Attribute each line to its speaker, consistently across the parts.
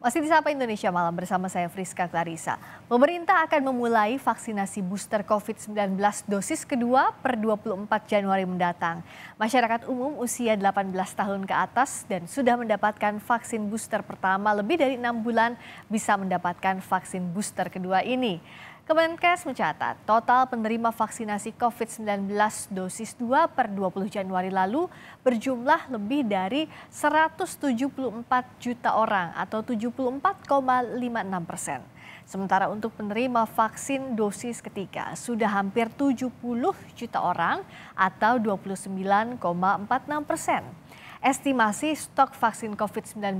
Speaker 1: Masih di Sapa Indonesia Malam bersama saya Friska Clarissa. Pemerintah akan memulai vaksinasi booster COVID-19 dosis kedua per 24 Januari mendatang. Masyarakat umum usia 18 tahun ke atas dan sudah mendapatkan vaksin booster pertama lebih dari enam bulan bisa mendapatkan vaksin booster kedua ini. Kemenkes mencatat total penerima vaksinasi COVID-19 dosis 2 per 20 Januari lalu berjumlah lebih dari 174 juta orang atau 74,56 persen. Sementara untuk penerima vaksin dosis ketiga sudah hampir 70 juta orang atau 29,46 persen. Estimasi stok vaksin COVID-19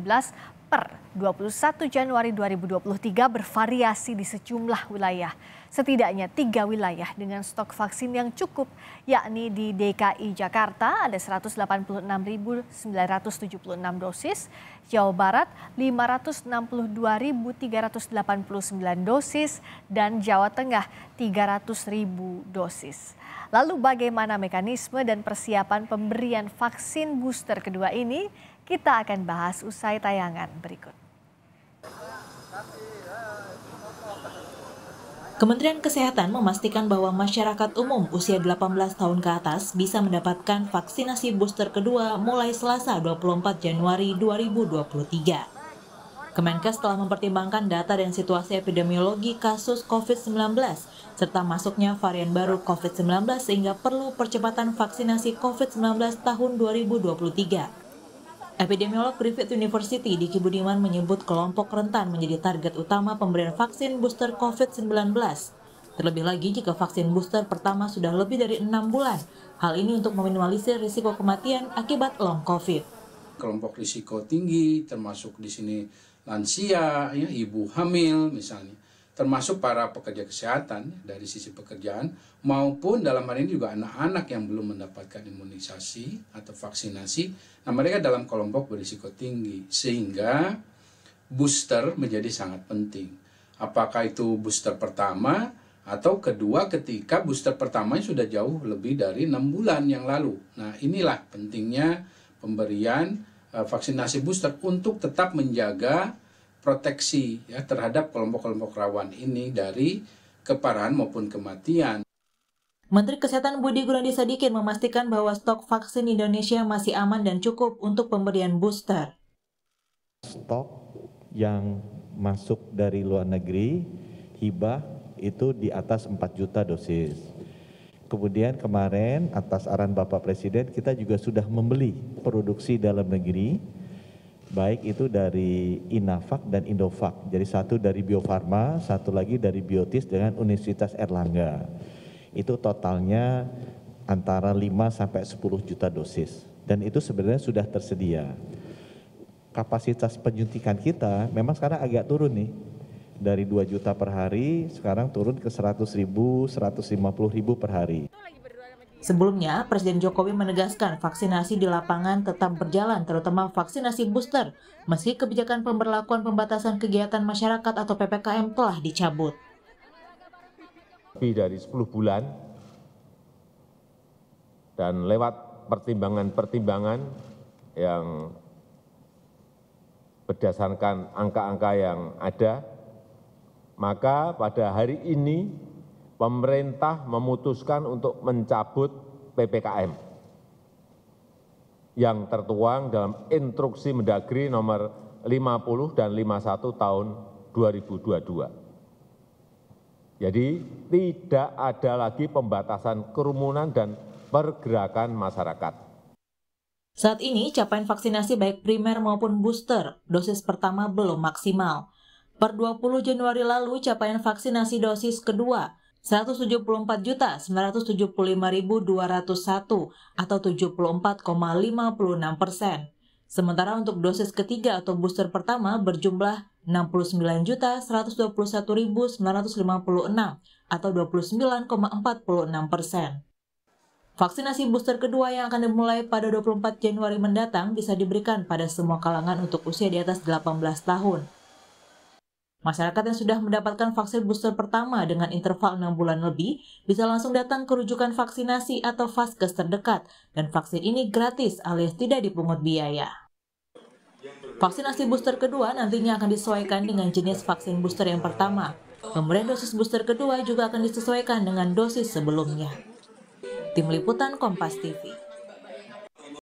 Speaker 1: per 21 Januari 2023 bervariasi di sejumlah wilayah. Setidaknya tiga wilayah dengan stok vaksin yang cukup, yakni di DKI Jakarta ada 186.976 dosis, Jawa Barat 562.389 dosis, dan Jawa Tengah 300.000 dosis. Lalu bagaimana mekanisme dan persiapan pemberian vaksin booster kedua ini? Kita akan bahas usai tayangan berikut.
Speaker 2: Kementerian Kesehatan memastikan bahwa masyarakat umum usia 18 tahun ke atas bisa mendapatkan vaksinasi booster kedua mulai Selasa 24 Januari 2023. Kemenkes telah mempertimbangkan data dan situasi epidemiologi kasus COVID-19 serta masuknya varian baru COVID-19 sehingga perlu percepatan vaksinasi COVID-19 tahun 2023 Epidemiolog Griffith University di Kibudiman menyebut kelompok rentan menjadi target utama pemberian vaksin booster COVID-19. Terlebih lagi jika vaksin booster pertama sudah lebih dari enam bulan. Hal ini untuk meminimalisir risiko kematian akibat long COVID.
Speaker 3: Kelompok risiko tinggi termasuk di sini lansia, ya, ibu hamil misalnya termasuk para pekerja kesehatan dari sisi pekerjaan maupun dalam hal ini juga anak-anak yang belum mendapatkan imunisasi atau vaksinasi nah mereka dalam kelompok berisiko tinggi sehingga booster menjadi sangat penting apakah itu booster pertama atau kedua ketika booster pertamanya sudah jauh lebih dari enam bulan yang lalu nah inilah pentingnya pemberian eh, vaksinasi booster untuk tetap menjaga proteksi ya terhadap kelompok-kelompok rawan ini dari keparahan maupun kematian.
Speaker 2: Menteri Kesehatan Budi Gunadi Sadikin memastikan bahwa stok vaksin Indonesia masih aman dan cukup untuk pemberian booster.
Speaker 3: Stok
Speaker 4: yang masuk dari luar negeri hibah itu di atas 4 juta dosis. Kemudian kemarin atas arahan Bapak Presiden kita juga sudah membeli produksi dalam negeri baik itu dari Inafak dan Indovac. Jadi satu dari Bio Farma, satu lagi dari Biotis dengan Universitas Erlangga. Itu totalnya antara 5 sampai 10 juta dosis dan itu sebenarnya sudah tersedia. Kapasitas penyuntikan kita memang sekarang agak turun nih. Dari 2 juta per hari sekarang turun ke 100 ribu, 150 ribu per hari.
Speaker 2: Sebelumnya, Presiden Jokowi menegaskan vaksinasi di lapangan tetap berjalan, terutama vaksinasi booster, meski kebijakan pemberlakuan pembatasan kegiatan masyarakat atau PPKM telah dicabut.
Speaker 5: Lebih dari 10 bulan, dan lewat pertimbangan-pertimbangan yang berdasarkan angka-angka yang ada, maka pada hari ini pemerintah memutuskan untuk mencabut ppkm yang tertuang dalam instruksi mendagri nomor 50 dan 51 tahun 2022. Jadi tidak ada lagi pembatasan kerumunan dan pergerakan masyarakat.
Speaker 2: Saat ini capaian vaksinasi baik primer maupun booster dosis pertama belum maksimal. Per 20 Januari lalu capaian vaksinasi dosis kedua 174.975.201 atau 74,56 persen. Sementara untuk dosis ketiga atau booster pertama berjumlah 69.121.956 atau 29,46 persen. Vaksinasi booster kedua yang akan dimulai pada 24 Januari mendatang bisa diberikan pada semua kalangan untuk usia di atas 18 tahun. Masyarakat yang sudah mendapatkan vaksin booster pertama dengan interval 6 bulan lebih bisa langsung datang ke rujukan vaksinasi atau vaskes terdekat dan vaksin ini gratis alias tidak dipungut biaya. Vaksinasi booster kedua nantinya akan disesuaikan dengan jenis vaksin booster yang pertama. Pemberian dosis booster kedua juga akan disesuaikan dengan dosis sebelumnya. Tim Liputan Kompas TV